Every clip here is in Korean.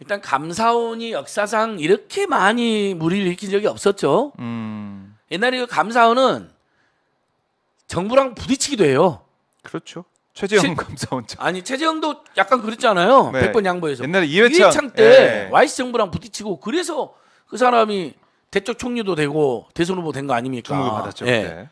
일단 감사원이 역사상 이렇게 많이 무리를 일으킨 적이 없었죠. 음. 옛날에 그 감사원은 정부랑 부딪히기도 해요. 그렇죠. 최재형 감사원장. 아니 최재형도 약간 그랬잖아요. 네. 100번 양보해서. 옛날에 이회창, 이회창 때 예. 와이 정부랑 부딪히고 그래서 그 사람이 대쪽 총리도 되고 대선 후보 된 거 아닙니까? 주목을 받았죠. 예. 네.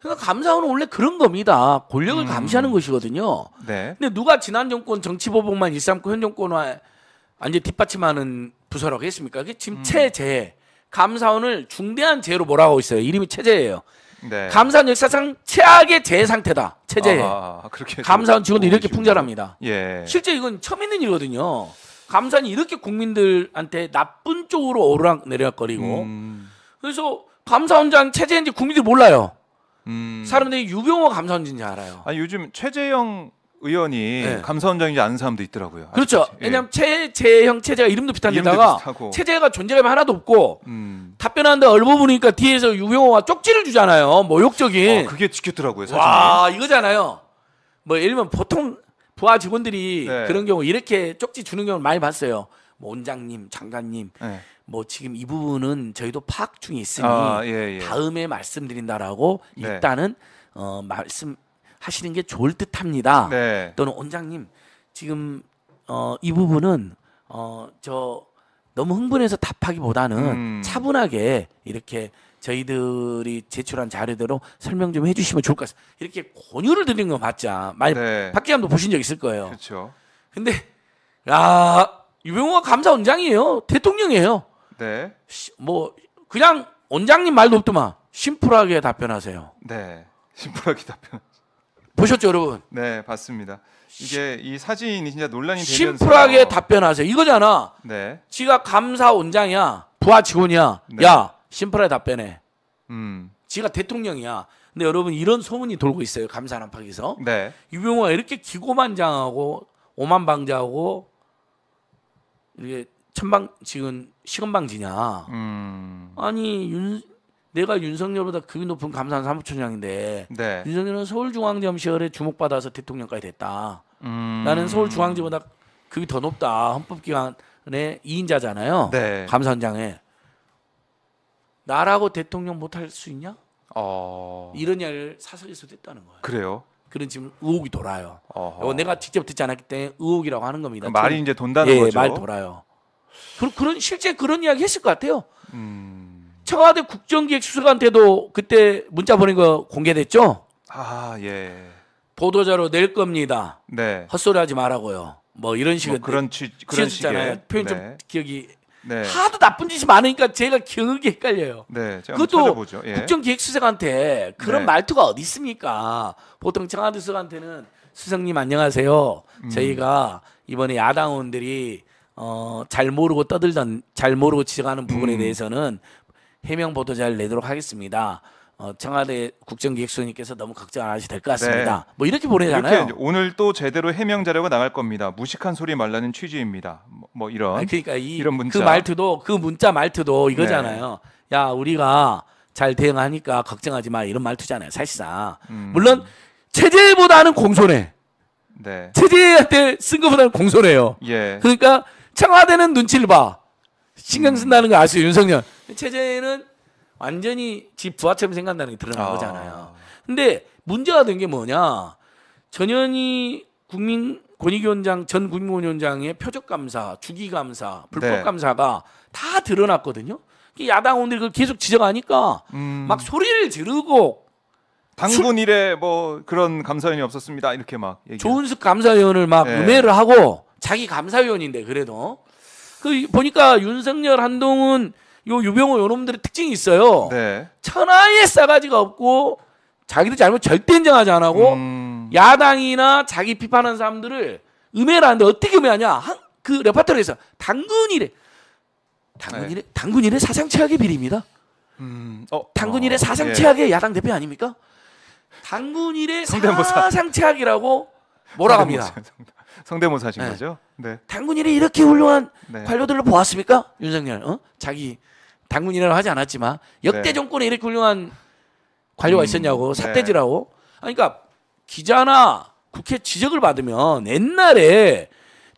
그러니까 감사원은 원래 그런 겁니다. 권력을 음. 감시하는 것이거든요. 네. 근데 누가 지난 정권 정치 보복만 일삼고 현 정권과 완전 아, 뒷받침하는 부서라고 했습니까? 그게 지금 음. 체제 감사원을 중대한 재해로 몰아가고 있어요. 이름이 체제예요. 네. 감사원 역사상 최악의 재 상태다. 체제. 아, 그렇게 감사원 직원도 이렇게 풍자랍니다. 예. 실제 이건 처음 있는 일거든요. 감사원이 이렇게 국민들한테 나쁜 쪽으로 오르락 내리락거리고 음. 그래서 감사원장 체제인지 국민들이 몰라요. 음. 사람들이 유병호 감사원인지 알아요. 아 요즘 최재형 의원이 네. 감사원장인지 아는 사람도 있더라고요. 그렇죠. 아직까지. 왜냐하면 예. 체제형 체제가 이름도 비슷한 데다가 체제가 존재감 이 하나도 없고 음. 답변하는데 얼버무니까 뒤에서 유병호가 쪽지를 주잖아요. 모욕적인. 어, 그게 찍혔더라고요 사진에. 와 이거잖아요. 뭐 예를 들면 보통 부하 직원들이 네. 그런 경우 이렇게 쪽지 주는 경우를 많이 봤어요. 뭐 원장님, 장관님, 네. 뭐 지금 이 부분은 저희도 파악 중에 있으니 아, 예, 예. 다음에 말씀드린다라고 네. 일단은 어 말씀 하시는 게 좋을 듯합니다. 네. 또는 원장님 지금 어, 이 부분은 어, 저 너무 흥분해서 답하기보다는 음. 차분하게 이렇게 저희들이 제출한 자료대로 설명 좀 해주시면 좋을 것 같습니다. 이렇게 권유를 드리는 거 맞자. 네. 박기함도 보신 적 있을 거예요. 그렇죠. 근데 야 유병호가 감사원장이에요. 대통령이에요. 네. 시, 뭐 그냥 원장님 말도 없더만 심플하게 답변하세요. 네. 심플하게 답변. 보셨죠, 여러분? 네, 봤습니다. 이게 이 사진이 진짜 논란이 되면서 심플하게 답변하세요. 이거잖아. 네. 지가 감사 원장이야. 부하 직원이야. 네. 야, 심플하게 답변해. 음. 지가 대통령이야. 근데 여러분 이런 소문이 돌고 있어요. 감사 안팎에서. 네. 유병호가 이렇게 기고만장하고 오만방자하고 이게 천방 지금 시건방지냐. 음. 아니 윤 내가 윤석열보다 그 높은 감사원 사무총장인데 네. 윤석열은 서울중앙지검 시절에 주목받아서 대통령까지 됐다. 음... 나는 서울중앙지보다 그게 더 높다. 헌법기관의 2인자잖아요 네. 감사원장에 나라고 대통령 못할 수 있냐? 어... 이런 이야기를 사석에서도 했다는 거예요. 그래요? 그런 지금 의혹이 돌아요. 어허... 어, 내가 직접 듣지 않았기 때문에 의혹이라고 하는 겁니다. 말이 전... 이제 돈다는 예, 예 거죠. 말 돌아요. 그, 런 실제 그런 이야기 했을 것 같아요. 음... 청와대 국정기획수석한테도 그때 문자 보낸 거 공개됐죠? 아, 예. 보도자료 낼 겁니다. 네. 헛소리 하지 말라고요. 뭐 이런 식의 뭐 그런 취, 그런 식의 표현 좀 네. 기억이 네. 하도 나쁜 짓이 많으니까 제가 기억이 헷갈려요. 네, 그것도 예. 국정기획수석한테 그런 네. 말투가 어디 있습니까? 보통 청와대 수석한테는 수석님 안녕하세요. 음. 저희가 이번에 야당 의원들이 어, 잘 모르고 떠들던 잘 모르고 지적하는 부분에 음. 대해서는 해명 보도잘 내도록 하겠습니다. 어, 청와대 국정기획수님께서 너무 걱정 안 하셔도 될것 같습니다. 네. 뭐 이렇게 보내잖아요. 이렇게 오늘 또 제대로 해명 자료가 나갈 겁니다. 무식한 소리 말라는 취지입니다. 뭐, 뭐 이런. 아니, 그러니까 이, 이런 문자. 그 말투도 그 문자 말투도 이거잖아요. 네. 야 우리가 잘 대응하니까 걱정하지 마 이런 말투잖아요. 사실상 음. 물론 체제보다는 공손해. 네. 체제한테 쓴 것보다는 공손해요. 예. 그러니까 청와대는 눈치를 봐. 신경 음. 쓴다는 거 아시죠 윤석열. 체제는 완전히 지 부하처럼 생각한다는 게 드러난 아. 거잖아요. 근데 문제가 된 게 뭐냐? 전현희 국민 권익위원장 전 국민권위원장의 표적감사, 주기감사, 불법감사가 네. 다 드러났거든요. 야당원들 그걸 계속 지적하니까 음. 막 소리를 지르고 당군 이래 뭐 그런 감사위원이 없었습니다. 이렇게 막얘기하 조은숙 감사위원을 막 네. 음해를 하고 자기 감사위원인데 그래도 그 보니까 윤석열 한동훈 요 유병호 요놈들의 특징이 있어요. 네. 천하의 싸가지가 없고 자기들 잘못 절대 인정하지 안고 음... 야당이나 자기 비판하는 사람들을 음해를 는데 어떻게 음해하냐? 한, 그 레파토리에서 당근이래. 당근이래. 네. 당근이래 사상 최악의 비리입니다. 음, 어, 당군일의 어, 사상 최악의 예. 야당 대표 아닙니까? 당군일의 사상 최악이라고 뭐라 합니다. 성대모사신 네. 거죠? 네. 당군일이 이렇게 훌륭한 네. 관료들로 보았습니까? 윤석열, 어? 자기 당군이라고 하지 않았지만 역대 네. 정권에 이렇게 훌륭한 관료가 음, 있었냐고 삿대질하고 네. 그러니까 기자나 국회 지적을 받으면 옛날에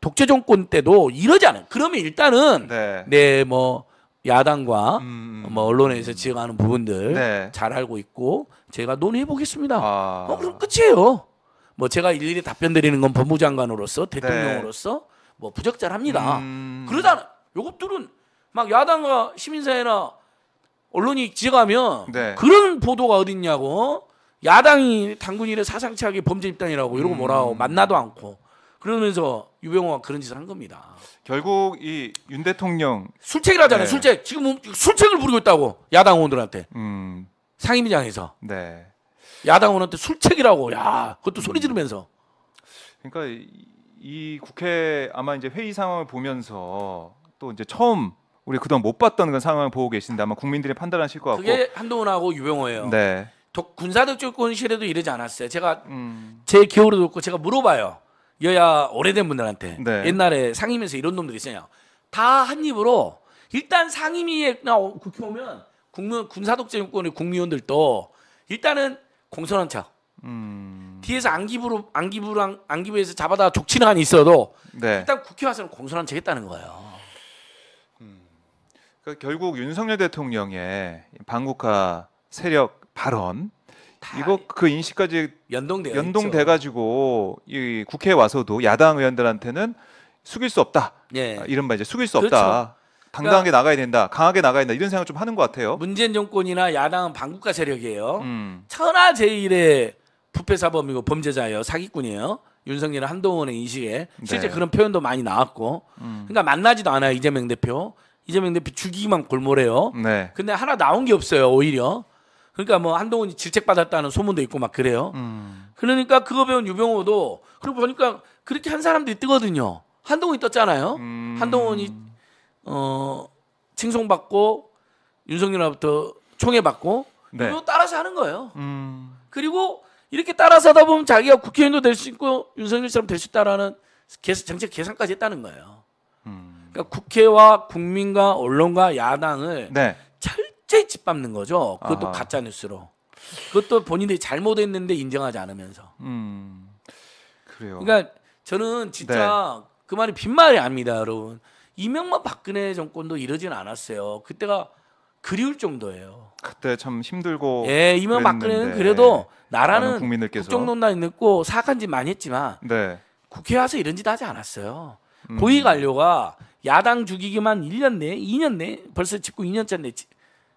독재 정권 때도 이러지 않아요. 그러면 일단은 네. 네뭐 야당과 음, 음, 음, 뭐 언론에서 음. 지적하는 부분들 네. 잘 알고 있고 제가 논의해 보겠습니다. 아. 어, 그럼 끝이에요. 뭐 제가 일일이 답변 드리는 건 법무장관으로서 대통령으로서 네. 뭐 부적절합니다. 음. 그러다 요것들은 막 야당과 시민사회나 언론이 지가면 네. 그런 보도가 어딨냐고 야당이 당군이래 사상치하게 범죄 집단이라고 이러고 음. 뭐라고 만나도 않고 그러면서 유병호가 그런 짓을 한 겁니다. 결국 이 윤 대통령 술책이라잖아요. 네. 술책 지금 술책을 부리고 있다고 야당 의원들한테 음. 상임위장에서 네. 야당 의원한테 술책이라고 야 그것도 소리 음. 지르면서 음. 그러니까 이, 이 국회 아마 이제 회의 상황을 보면서 또 이제 처음 우리 그동안 못 봤던 그런 상황을 보고 계신데 아마 국민들이 판단하실 것 같고 그게 한동훈하고 유병호예요. 네. 군사적조건실에도 이러지 않았어요. 제가 음. 제 기억으로도 고 제가 물어봐요. 여야 오래된 분들한테 네. 옛날에 상임위에서 이런 놈들 이 있어요. 다 한 입으로 일단 상임위에 나 국회 오면 국무 군사독재권의 정국무위원들도 일단은 공손한 척. 음. 뒤에서 안기부로 안기부랑 안기부에서 잡아다 족치는 한 있어도 네. 일단 국회 와서는 공손한 척했다는 거예요. 그러니까 결국 윤석열 대통령의 반국가 세력 발언 이거 그 인식까지 연동돼 연동돼 가지고 이 국회에 와서도 야당 의원들한테는 숙일 수 없다. 예. 아, 이른바 이제 숙일 수 그렇죠. 없다. 당당하게 그러니까 나가야 된다. 강하게 나가야 된다. 이런 생각 을좀 하는 것 같아요. 문재인 정권이나 야당은 반국가 세력이에요. 음. 천하 제일의 부패사범이고 범죄자예요. 사기꾼이에요. 윤석열 한동훈의 인식에 네. 실제 네. 그런 표현도 많이 나왔고. 음. 그러니까 만나지도 않아요. 이재명 대표. 이재명 대표 죽이기만 골몰해요. 네. 근데 하나 나온 게 없어요. 오히려. 그러니까 뭐 한동훈이 질책받았다는 소문도 있고 막 그래요. 음. 그러니까 그거 배운 유병호도 그리고 보니까 그렇게 한 사람들이 뜨거든요. 한동훈이 떴잖아요. 음. 한동훈이 어 칭송받고 윤석열로부터 총애받고 네. 이거 따라서 하는 거예요. 음. 그리고 이렇게 따라서 하다 보면 자기가 국회의원도 될 수 있고 윤석열처럼 될 수 있다라는 계산, 정책 계산까지 했다는 거예요. 그러니까 국회와 국민과 언론과 야당을 네. 철저히 짓밟는 거죠. 그것도 아하. 가짜 뉴스로. 그것도 본인들이 잘못했는데 인정하지 않으면서. 음. 그래요. 그러니까 저는 진짜 네. 그 말이 빈말이 아닙니다, 여러분. 이명박 박근혜 정권도 이러진 않았어요. 그때가 그리울 정도예요. 그때 참 힘들고 예, 이명 박근혜는 그래도 나라는 국민들께서. 정농단 있고 사악한 짓 많이 했지만 네. 국회 와서 이런 짓 하지 않았어요. 음. 고위 관료가 야당 죽이기만 1년 내, 2년 내 벌써 집권 2년째인데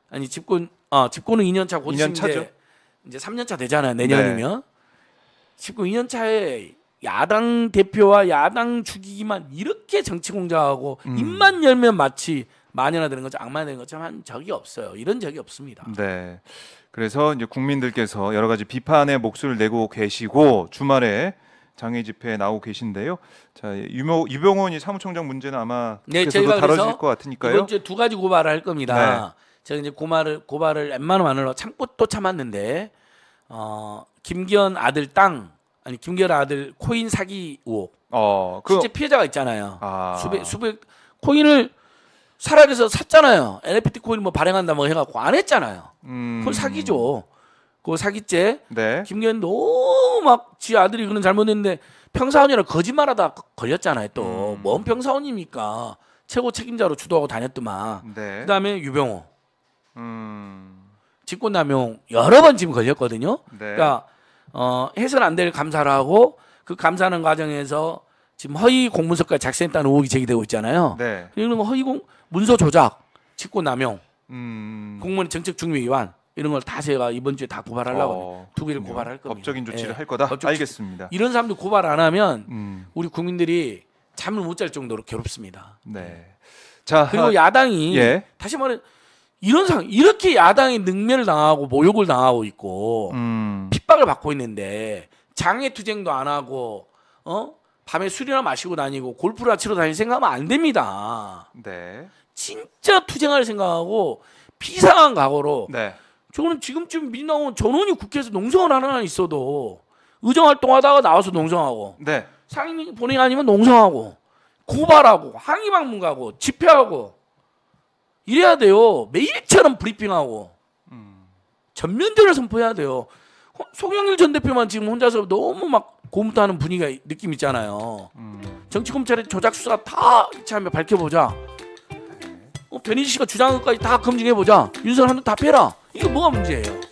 아니 집권 어 집권은 2년 차고 2년 차죠. 이제 3년 차 되잖아요. 내년이면. 네. 집권 2년 차에 야당 대표와 야당 죽이기만 이렇게 정치 공작하고 음. 입만 열면 마치 만연화되는 것처럼 악마되는 것처럼 한 적이 없어요. 이런 적이 없습니다. 네. 그래서 이제 국민들께서 여러 가지 비판의 목소리를 내고 계시고 주말에 장애 집회에 나오고 계신데요. 자, 유모, 예, 유병원이 사무총장 문제는 아마 네, 계속 다뤄질 것 같으니까요. 이번 주에 두 가지 고발을 할 겁니다. 네. 제가 이제 고발을 고발을 웬만하면 으로 참고 또 참았는데 어, 김기현 아들 땅 아니 김기현 아들 코인 사기 의혹. 어, 그... 실제 피해자가 있잖아요. 아... 수백 수백 코인을 사라져서 샀잖아요. NFT 코인 뭐 발행한다 뭐 해갖고 안 했잖아요. 음... 그걸 사기죠. 그 사기죄. 네. 김기현 너무 막 지 아들이 그런 잘못했는데 평사원이라 거짓말하다 걸렸잖아요. 또뭔 음. 평사원입니까? 최고 책임자로 주도하고 다녔더만. 네. 그다음에 유병호. 음. 직권남용 여러 번 지금 걸렸거든요. 네. 그러니까 어, 해선 안 될 감사를 하고 그 감사하는 과정에서 지금 허위 공문서까지 작성했다는 의혹이 제기되고 있잖아요. 네. 이런 허위 공 문서 조작, 직권남용, 음. 공무원 정책 중위 위반 이런 걸 다 제가 이번 주에 다 고발하려고 어, 두 개를 그렇요 고발할 겁니다. 법적인 조치를 예. 할 거다. 법적 알겠습니다. 이런 사람들 고발 안 하면 음. 우리 국민들이 잠을 못 잘 정도로 괴롭습니다. 네. 예. 자 그리고 아, 야당이 예. 다시 말해 이런 상 이렇게 야당이 능멸을 당하고 모욕을 당하고 있고 음. 핍박을 받고 있는데 장애투쟁도 안 하고 어 밤에 술이나 마시고 다니고 골프를 치러 다니 생각하면 안 됩니다. 네. 진짜 투쟁할 생각하고 비상한 각오로 네. 저는 지금쯤 민나은 전원이 국회에서 농성을 하나 있어도 의정 활동하다가 나와서 농성하고 네. 상임 위 본인 아니면 농성하고 고발하고 항의 방문가고 집회하고 이래야 돼요. 매일처럼 브리핑하고 음. 전면전을 선포해야 돼요. 송영일 전 대표만 지금 혼자서 너무 막 고문타는 분위기가 느낌 있잖아요. 음. 정치 검찰의 조작 수사 다 이참에 밝혀보자. 네. 어, 변희지 씨가 주장까지 다 검증해보자. 윤석열 한번 다빼라 이거 뭐가 문제예요?